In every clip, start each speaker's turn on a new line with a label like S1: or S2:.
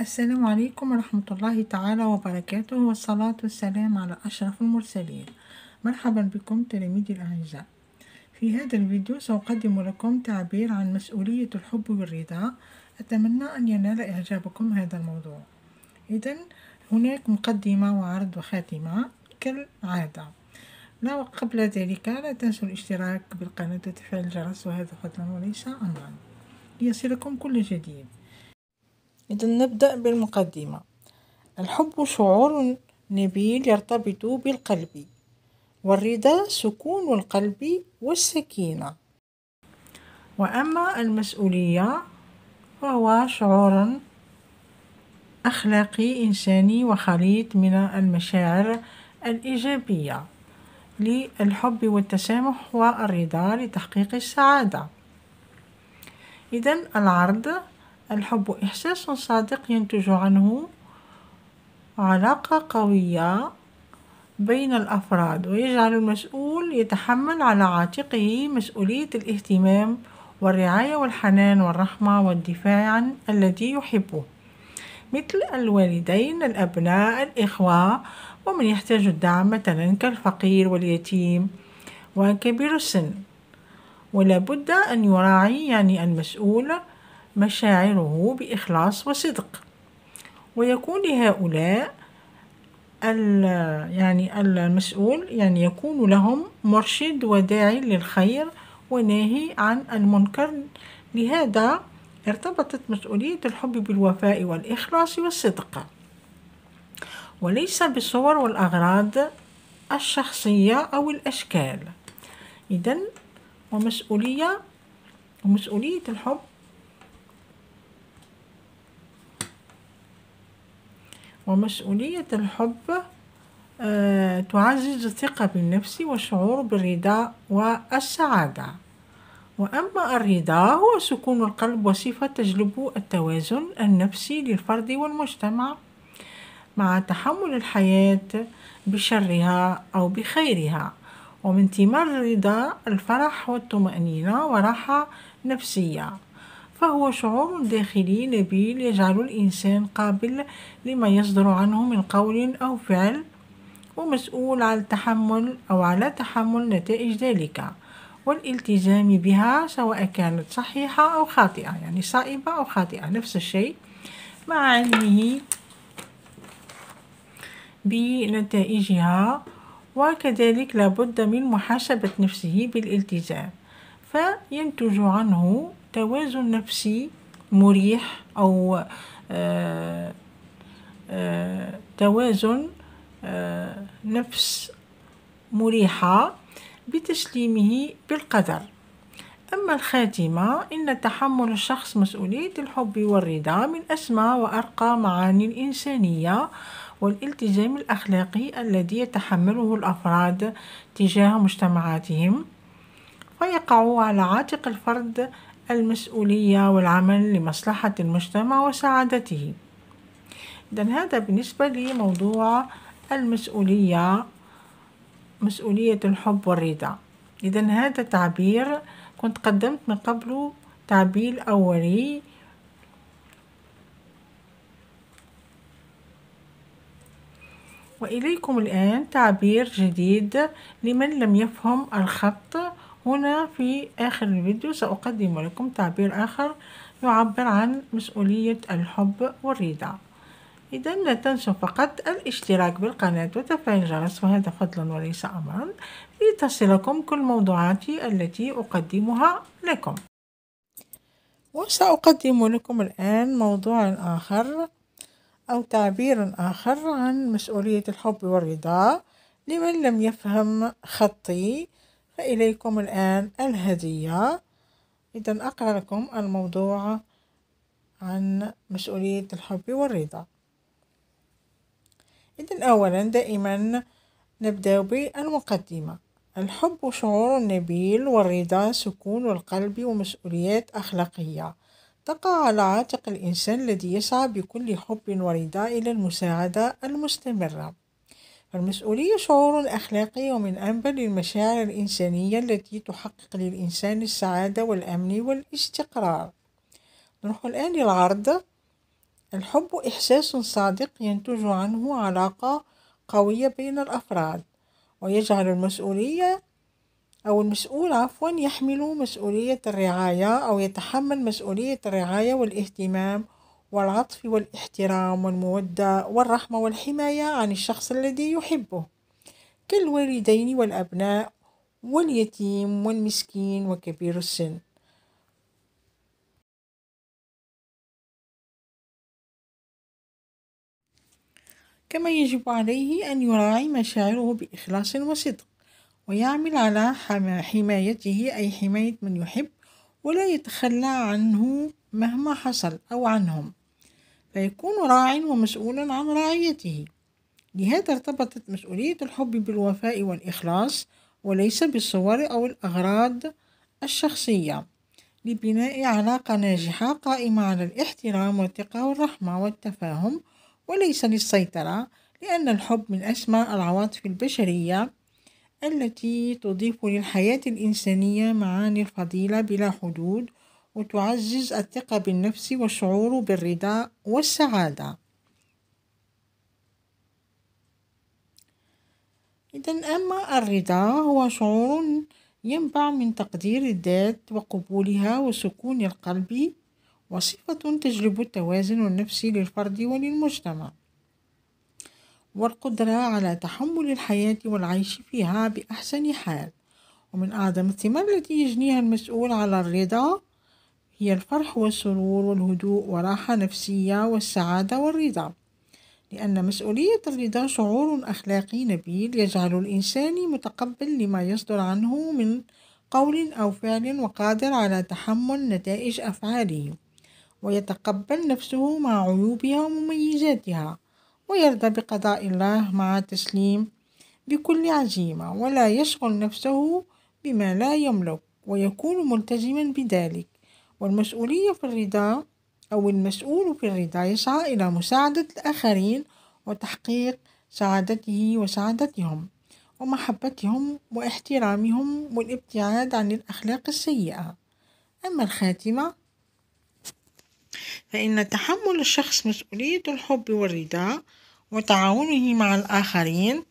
S1: السلام عليكم ورحمة الله تعالى وبركاته والصلاة والسلام على أشرف المرسلين مرحبا بكم تلاميذي الأعزاء في هذا الفيديو سأقدم لكم تعبير عن مسؤولية الحب والرضا أتمنى أن ينال إعجابكم هذا الموضوع إذا هناك مقدمة وعرض وخاتمة كالعادة لا وقبل ذلك لا تنسوا الاشتراك بالقناة وتفعيل الجرس وهذا فضلا وليس أمرا ليصلكم كل جديد إذا نبدأ بالمقدمة الحب شعور نبيل يرتبط بالقلب والرضا سكون القلب والسكينة وأما المسؤولية فهو شعور أخلاقي إنساني وخليط من المشاعر الإيجابية للحب والتسامح والرضا لتحقيق السعادة إذا العرض الحب إحساس صادق ينتج عنه علاقة قوية بين الأفراد ويجعل المسؤول يتحمل على عاتقه مسؤولية الاهتمام والرعاية والحنان والرحمة والدفاع عن الذي يحبه مثل الوالدين الأبناء الإخوة ومن يحتاج الدعم مثلا كالفقير واليتيم وكبير السن ولا بد أن يراعي يعني المسؤول مشاعره بإخلاص وصدق ويكون لهؤلاء يعني المسؤول يعني يكون لهم مرشد وداعي للخير وناهي عن المنكر لهذا ارتبطت مسؤولية الحب بالوفاء والإخلاص والصدق وليس بالصور والأغراض الشخصية أو الأشكال إذا ومسؤولية ومسؤولية الحب ومسؤولية الحب آه، تعزز الثقة بالنفس والشعور بالرضا والسعادة وأما الرضا هو سكون القلب وصفة تجلب التوازن النفسي للفرد والمجتمع مع تحمل الحياة بشرها أو بخيرها ومن ثمار الرضا الفرح والطمأنينة وراحة نفسية فهو شعور داخلي نبيل يجعل الإنسان قابل لما يصدر عنه من قول أو فعل ومسؤول على التحمل أو على تحمل نتائج ذلك والالتزام بها سواء كانت صحيحة أو خاطئة يعني صائبة أو خاطئة نفس الشيء مع علمه بنتائجها وكذلك لابد من محاسبة نفسه بالالتزام فينتج عنه توازن نفسي مريح أو آه، آه، توازن آه، نفس مريحة بتسليمه بالقدر أما الخاتمة إن تحمل الشخص مسؤولية الحب والرضا من أسمى وأرقى معاني الإنسانية والالتزام الأخلاقي الذي يتحمله الأفراد تجاه مجتمعاتهم فيقع على عاتق الفرد المسؤولية والعمل لمصلحة المجتمع وسعادته إذا هذا بالنسبة لموضوع المسؤولية مسؤولية الحب والرضا إذا هذا تعبير كنت قدمت من قبله تعبير أولي وإليكم الآن تعبير جديد لمن لم يفهم الخط هنا في آخر الفيديو سأقدم لكم تعبير آخر يعبر عن مسؤولية الحب والرضا إذا لا تنسوا فقط الاشتراك بالقناة وتفعيل الجرس وهذا فضل وليس أمرا لتصلكم كل موضوعاتي التي أقدمها لكم وسأقدم لكم الآن موضوع آخر أو تعبير آخر عن مسؤولية الحب والرضا لمن لم يفهم خطي فإليكم الآن الهدية إذا أقرأ لكم الموضوع عن مسؤولية الحب والرضا إذا أولا دائما نبدأ بالمقدمة الحب شعور نبيل والرضا سكون القلب ومسؤوليات أخلاقية تقع على عاتق الإنسان الذي يسعى بكل حب ورضا إلى المساعدة المستمرة فالمسؤولية شعور أخلاقي ومن أنبل المشاعر الإنسانية التي تحقق للإنسان السعادة والأمن والاستقرار نروح الآن للعرض الحب إحساس صادق ينتج عنه علاقة قوية بين الأفراد ويجعل المسؤولية أو المسؤول عفوا يحمل مسؤولية الرعاية أو يتحمل مسؤولية الرعاية والاهتمام والعطف والاحترام والمودة والرحمة والحماية عن الشخص الذي يحبه كالوالدين والأبناء واليتيم والمسكين وكبير السن كما يجب عليه أن يراعي مشاعره بإخلاص وصدق ويعمل على حمايته أي حماية من يحب ولا يتخلى عنه مهما حصل أو عنهم فيكون راع ومسؤول عن رعيته لهذا ارتبطت مسؤولية الحب بالوفاء والإخلاص وليس بالصور أو الأغراض الشخصية لبناء علاقة ناجحة قائمة على الاحترام والثقة والرحمة والتفاهم وليس للسيطرة لأن الحب من أسمى العواطف البشرية التي تضيف للحياة الإنسانية معاني الفضيلة بلا حدود وتعزز الثقة بالنفس والشعور بالرضا والسعادة إذا أما الرضا هو شعور ينبع من تقدير الذات وقبولها وسكون القلب وصفة تجلب التوازن النفسي للفرد وللمجتمع والقدرة على تحمل الحياة والعيش فيها بأحسن حال ومن أعظم الثمار التي يجنيها المسؤول على الرضا هي الفرح والسرور والهدوء وراحة نفسية والسعادة والرضا لأن مسؤولية الرضا شعور أخلاقي نبيل يجعل الإنسان متقبل لما يصدر عنه من قول أو فعل وقادر على تحمل نتائج أفعاله ويتقبل نفسه مع عيوبها ومميزاتها ويرضى بقضاء الله مع تسليم بكل عزيمة ولا يشغل نفسه بما لا يملك ويكون ملتزما بذلك والمسؤولية في الرضا أو المسؤول في الرضا يسعى إلى مساعدة الآخرين وتحقيق سعادته وسعادتهم ومحبتهم واحترامهم والابتعاد عن الأخلاق السيئة أما الخاتمة فإن تحمل الشخص مسؤولية الحب والرضا وتعاونه مع الآخرين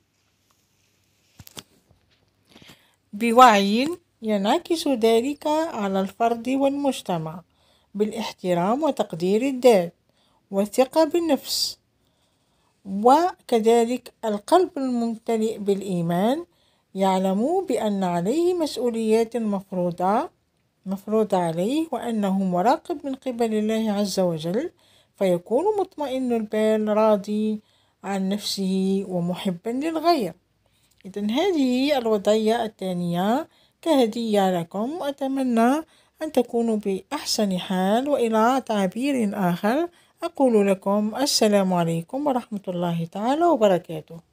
S1: بوعي ينعكس ذلك على الفرد والمجتمع بالاحترام وتقدير الذات والثقة بالنفس وكذلك القلب الممتلئ بالإيمان يعلم بأن عليه مسؤوليات مفروضة مفروضة عليه وأنه مراقب من قبل الله عز وجل فيكون مطمئن البال راضي عن نفسه ومحبا للغير إذا هذه الوضعية الثانية كهدية لكم وأتمنى أن تكونوا بأحسن حال وإلى تعبير آخر أقول لكم السلام عليكم ورحمة الله تعالى وبركاته